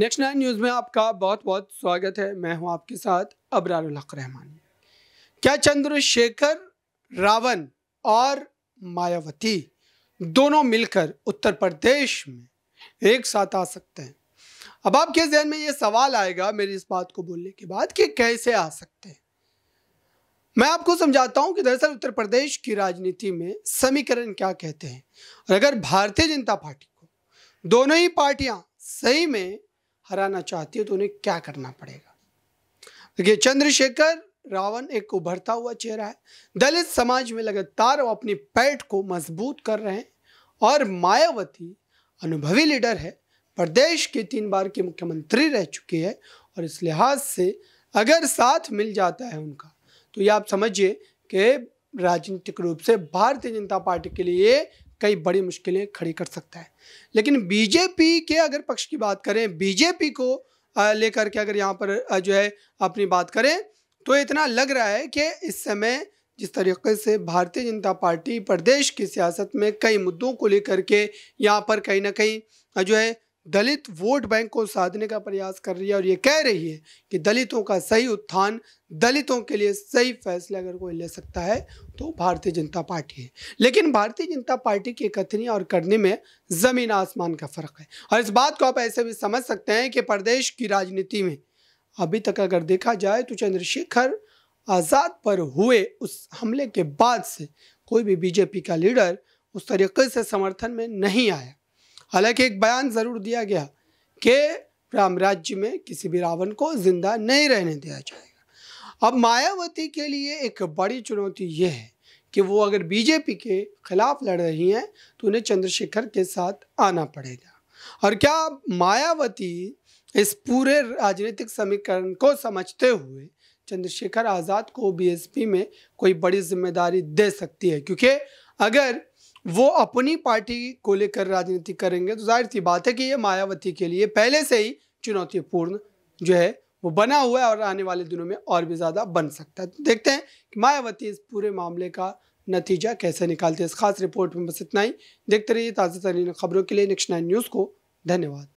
next nine news में आपका बहुत बहुत स्वागत है मैं हूं आपके साथ अबरारहक रहमान क्या चंद्रशेखर रावण और मायावती दोनों मिलकर उत्तर प्रदेश में एक साथ आ सकते हैं अब आपके जहन में ये सवाल आएगा मेरी इस बात को बोलने के बाद कि कैसे आ सकते हैं मैं आपको समझाता हूं कि दरअसल उत्तर प्रदेश की राजनीति में समीकरण क्या कहते हैं और अगर भारतीय जनता पार्टी को दोनों ही पार्टियां सही में हराना चाहती है तो उन्हें क्या करना पड़ेगा देखिए चंद्रशेखर रावण एक उभरता हुआ चेहरा है दलित समाज में लगातार वो अपनी पैठ को मजबूत कर रहे हैं और मायावती अनुभवी लीडर है प्रदेश के तीन बार के मुख्यमंत्री रह चुके हैं और इस लिहाज से अगर साथ मिल जाता है उनका तो ये आप समझिए कि राजनीतिक रूप से भारतीय जनता पार्टी के लिए कई बड़ी मुश्किलें खड़ी कर सकता है लेकिन बीजेपी के अगर पक्ष की बात करें बीजेपी को लेकर के अगर यहाँ पर जो है अपनी बात करें तो इतना लग रहा है कि इस समय जिस तरीके से भारतीय जनता पार्टी प्रदेश की सियासत में कई मुद्दों को लेकर के यहाँ पर कहीं ना कहीं जो है दलित वोट बैंक को साधने का प्रयास कर रही है और ये कह रही है कि दलितों का सही उत्थान दलितों के लिए सही फैसला अगर कोई ले सकता है तो भारतीय जनता पार्टी है लेकिन भारतीय जनता पार्टी की कथनी और करने में ज़मीन आसमान का फ़र्क है और इस बात को आप ऐसे भी समझ सकते हैं कि प्रदेश की राजनीति में अभी तक अगर देखा जाए तो चंद्रशेखर आज़ाद पर हुए उस हमले के बाद से कोई भी बीजेपी का लीडर उस तरीके से समर्थन में नहीं आया हालांकि एक बयान ज़रूर दिया गया कि राम राज्य में किसी भी रावण को जिंदा नहीं रहने दिया जाएगा अब मायावती के लिए एक बड़ी चुनौती ये है कि वो अगर बीजेपी के खिलाफ लड़ रही हैं तो उन्हें चंद्रशेखर के साथ आना पड़ेगा और क्या मायावती इस पूरे राजनीतिक समीकरण को समझते हुए चंद्रशेखर आज़ाद को बीएसपी में कोई बड़ी जिम्मेदारी दे सकती है क्योंकि अगर वो अपनी पार्टी को लेकर राजनीति करेंगे तो जाहिर सी बात है कि ये मायावती के लिए पहले से ही चुनौतीपूर्ण जो है वो बना हुआ है और आने वाले दिनों में और भी ज़्यादा बन सकता है तो देखते हैं कि मायावती इस पूरे मामले का नतीजा कैसे निकालते हैं इस खास रिपोर्ट में बस इतना ही देखते रहिए ताज़ा तरीन खबरों के लिए नेक्स्ट नाइन न्यूज़ को धन्यवाद